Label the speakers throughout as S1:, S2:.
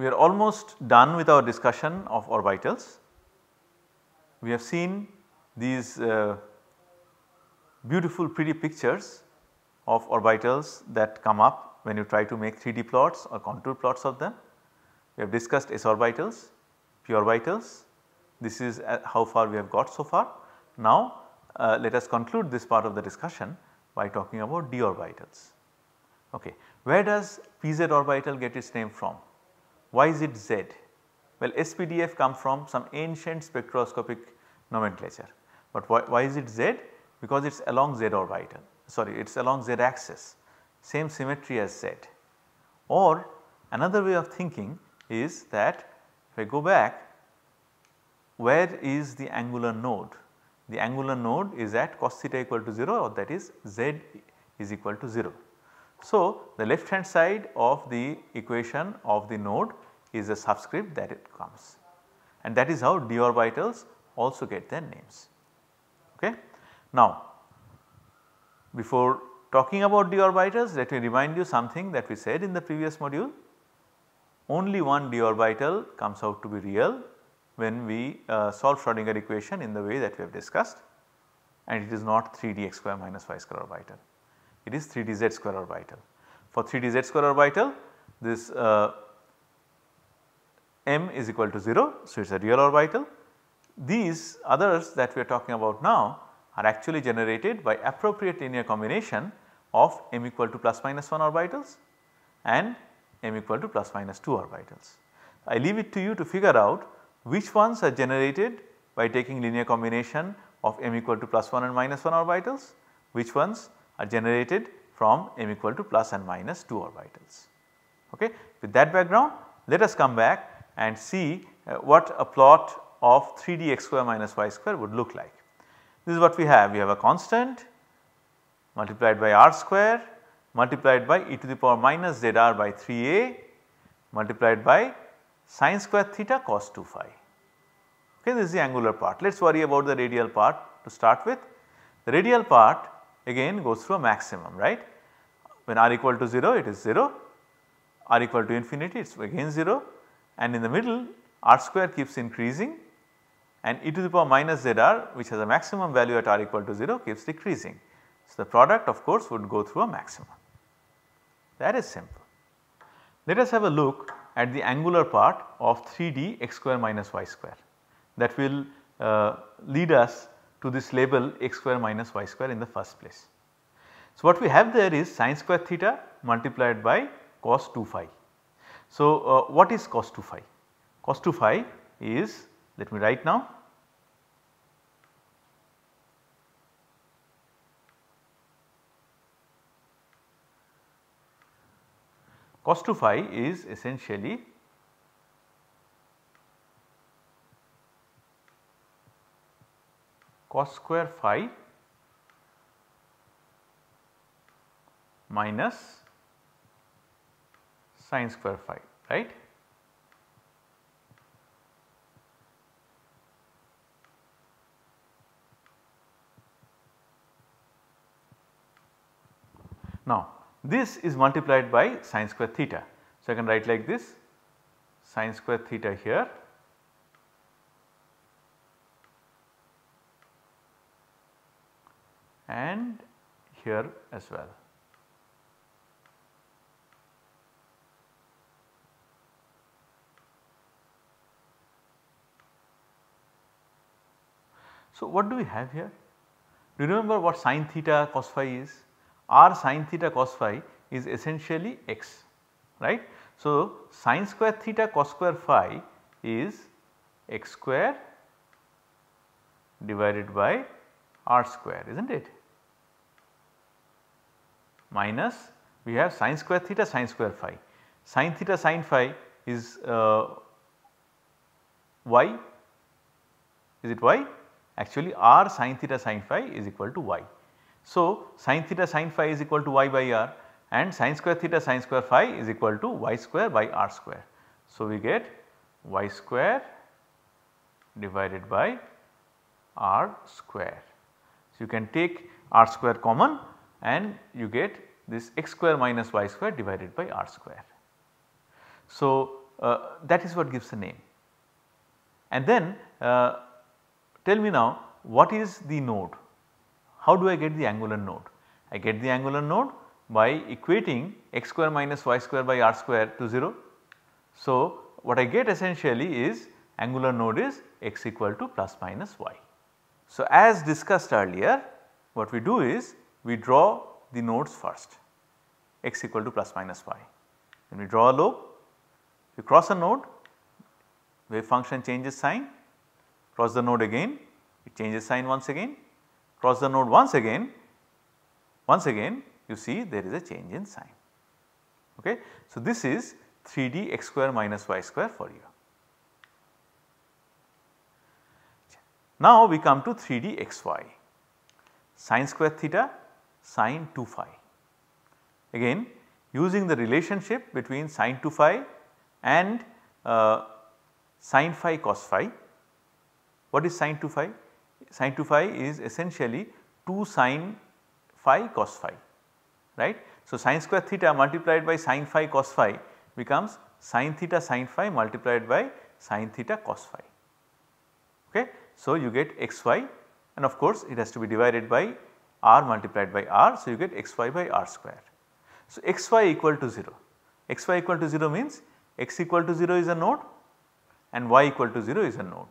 S1: we are almost done with our discussion of orbitals. We have seen these uh, beautiful pretty pictures of orbitals that come up when you try to make 3D plots or contour plots of them. We have discussed s orbitals, p orbitals. This is uh, how far we have got so far. Now uh, let us conclude this part of the discussion by talking about d orbitals. Okay. Where does pz orbital get its name from? Why is it Z? Well, SPDF come from some ancient spectroscopic nomenclature. But why, why is it Z? Because it is along Z orbital, sorry it is along Z axis, same symmetry as Z. Or another way of thinking is that if I go back, where is the angular node? The angular node is at cos theta equal to 0 or that is Z is equal to 0. So, the left hand side of the equation of the node is a subscript that it comes and that is how d orbitals also get their names. Okay. Now, before talking about d orbitals let me remind you something that we said in the previous module. Only one d orbital comes out to be real when we uh, solve Schrodinger equation in the way that we have discussed and it is not 3d x square minus y square orbital it is 3dz square orbital. For 3dz square orbital this uh, m is equal to 0 so it is a real orbital. These others that we are talking about now are actually generated by appropriate linear combination of m equal to plus minus 1 orbitals and m equal to plus minus 2 orbitals. I leave it to you to figure out which ones are generated by taking linear combination of m equal to plus 1 and minus 1 orbitals, which ones are generated from m equal to plus and minus 2 orbitals. Okay. With that background let us come back and see uh, what a plot of 3d x square minus y square would look like. This is what we have we have a constant multiplied by r square multiplied by e to the power minus zr by 3a multiplied by sine square theta cos 2 phi. Okay, this is the angular part. Let us worry about the radial part to start with. The radial part again goes through a maximum right. When r equal to 0 it is 0, r equal to infinity it is again 0 and in the middle r square keeps increasing and e to the power minus zr which has a maximum value at r equal to 0 keeps decreasing. So, the product of course would go through a maximum that is simple. Let us have a look at the angular part of 3d x square minus y square that will uh, lead us to this label x square minus y square in the first place. So, what we have there is sine square theta multiplied by cos 2 phi. So, uh, what is cos 2 phi? Cos 2 phi is let me write now cos 2 phi is essentially cos square phi minus sine square phi right. Now this is multiplied by sine square theta. So, I can write like this sine square theta here and here as well. So, what do we have here? Do you remember what sine theta cos phi is? R sine theta cos phi is essentially x, right. So, sine square theta cos square phi is x square divided by r square, is not it? minus we have sine square theta sine square phi. Sine theta sine phi is uh, y is it y actually r sine theta sine phi is equal to y. So, sine theta sine phi is equal to y by r and sine square theta sine square phi is equal to y square by r square. So, we get y square divided by r square. So, you can take r square common and you get this x square minus y square divided by r square. So, uh, that is what gives the name. And then uh, tell me now what is the node? How do I get the angular node? I get the angular node by equating x square minus y square by r square to 0. So, what I get essentially is angular node is x equal to plus minus y. So, as discussed earlier what we do is we draw the nodes first x equal to plus minus y. When we draw a loop, we cross a node, wave function changes sign, cross the node again, it changes sign once again, cross the node once again, once again you see there is a change in sign. Okay. So, this is 3d x square minus y square for you. Now, we come to 3d xy. Sin square theta sine 2 phi. Again using the relationship between sine 2 phi and uh, sine phi cos phi. What is sine 2 phi? Sine 2 phi is essentially 2 sine phi cos phi right. So, sine square theta multiplied by sine phi cos phi becomes sine theta sine phi multiplied by sine theta cos phi. Okay. So, you get xy and of course, it has to be divided by r multiplied by r. So, you get xy by r square. So, xy equal to 0, xy equal to 0 means x equal to 0 is a node and y equal to 0 is a node.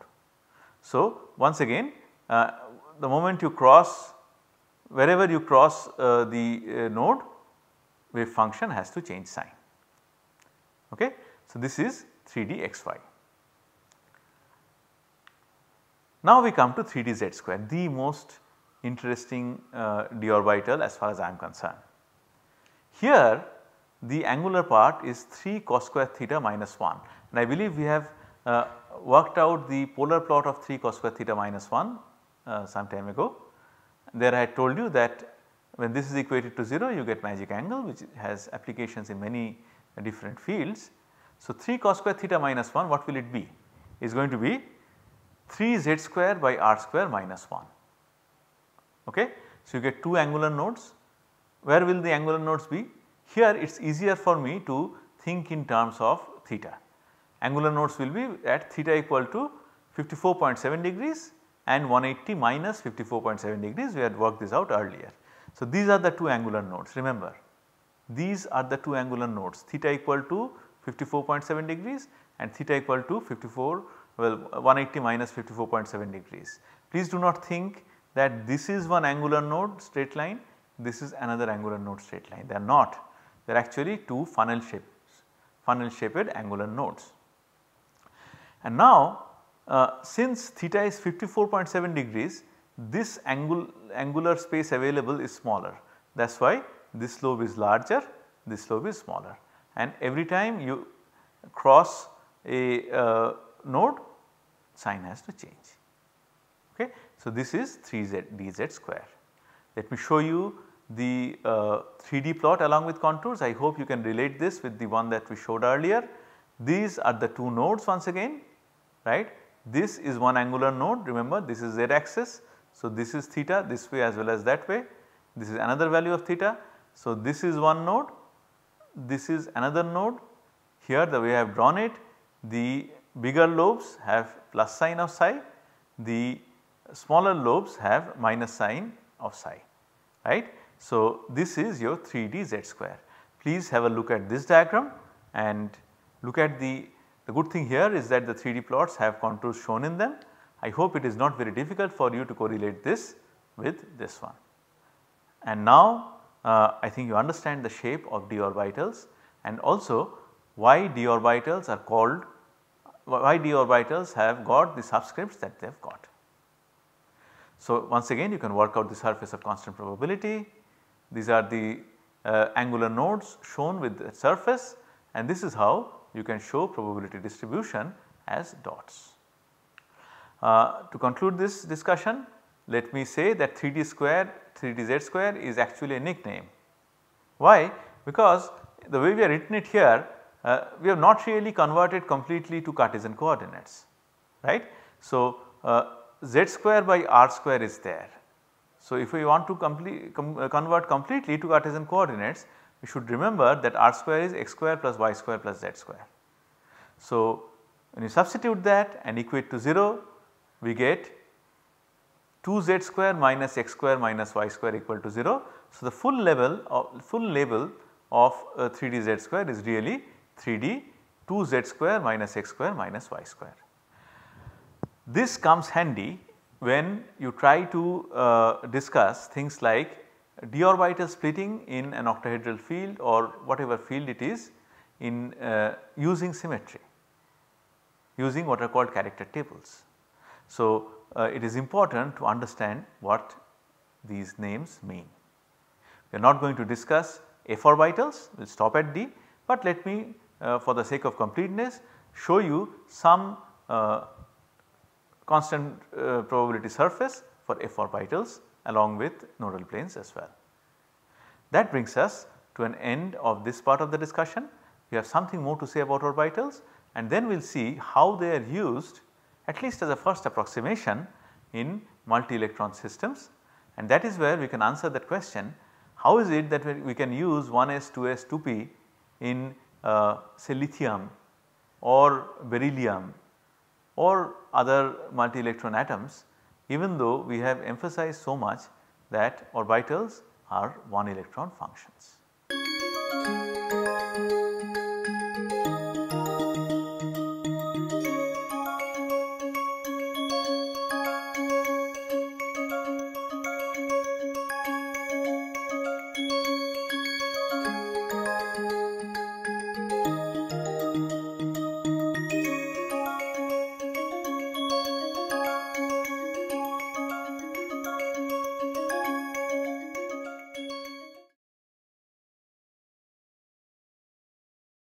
S1: So, once again uh, the moment you cross wherever you cross uh, the uh, node wave function has to change sign. Okay. So, this is 3D xy. Now, we come to 3D z square the most interesting uh, d orbital as far as I am concerned. Here the angular part is 3 cos square theta minus 1 and I believe we have uh, worked out the polar plot of 3 cos square theta minus 1 uh, some time ago. There I had told you that when this is equated to 0 you get magic angle which has applications in many uh, different fields. So, 3 cos square theta minus 1 what will it be? Is going to be 3 z square by r square minus 1. Okay? So, you get 2 angular nodes. Where will the angular nodes be? Here it is easier for me to think in terms of theta. Angular nodes will be at theta equal to 54.7 degrees and 180 minus 54.7 degrees we had worked this out earlier. So, these are the 2 angular nodes remember these are the 2 angular nodes theta equal to 54.7 degrees and theta equal to 54 well 180 minus 54.7 degrees. Please do not think that this is one angular node straight line, this is another angular node straight line. They are not, they are actually two funnel shapes, funnel shaped angular nodes. And now uh, since theta is 54.7 degrees, this angle, angular space available is smaller. That is why this slope is larger, this slope is smaller. And every time you cross a uh, node, sign has to change. Okay. So, this is 3z dz square. Let me show you the uh, 3D plot along with contours. I hope you can relate this with the one that we showed earlier. These are the two nodes once again, right. This is one angular node, remember this is z axis. So, this is theta this way as well as that way. This is another value of theta. So, this is one node, this is another node. Here the way I have drawn it, the bigger lobes have plus sign of psi, the smaller lobes have minus sign of psi right. So, this is your 3D Z square. Please have a look at this diagram and look at the, the good thing here is that the 3D plots have contours shown in them. I hope it is not very difficult for you to correlate this with this one. And now uh, I think you understand the shape of d orbitals and also why d orbitals are called, why d orbitals have got the subscripts that they have got. So, once again you can work out the surface of constant probability. These are the uh, angular nodes shown with the surface and this is how you can show probability distribution as dots. Uh, to conclude this discussion let me say that 3D square 3D Z square is actually a nickname. Why? Because the way we have written it here uh, we have not really converted completely to Cartesian coordinates right. So, uh, z square by r square is there. So, if we want to complete, com, uh, convert completely to Cartesian coordinates, we should remember that r square is x square plus y square plus z square. So, when you substitute that and equate to 0, we get 2z square minus x square minus y square equal to 0. So, the full level of full label of uh, 3d z square is really 3d 2z square minus x square minus y square. This comes handy when you try to uh, discuss things like deorbital splitting in an octahedral field or whatever field it is in uh, using symmetry using what are called character tables. So, uh, it is important to understand what these names mean. We are not going to discuss f orbitals, we will stop at d, but let me uh, for the sake of completeness show you some uh, constant uh, probability surface for f orbitals along with nodal planes as well. That brings us to an end of this part of the discussion. We have something more to say about orbitals and then we will see how they are used at least as a first approximation in multi electron systems and that is where we can answer that question how is it that we can use 1s, 2s, 2p in uh, say lithium or beryllium or other multi electron atoms even though we have emphasized so much that orbitals are one electron functions.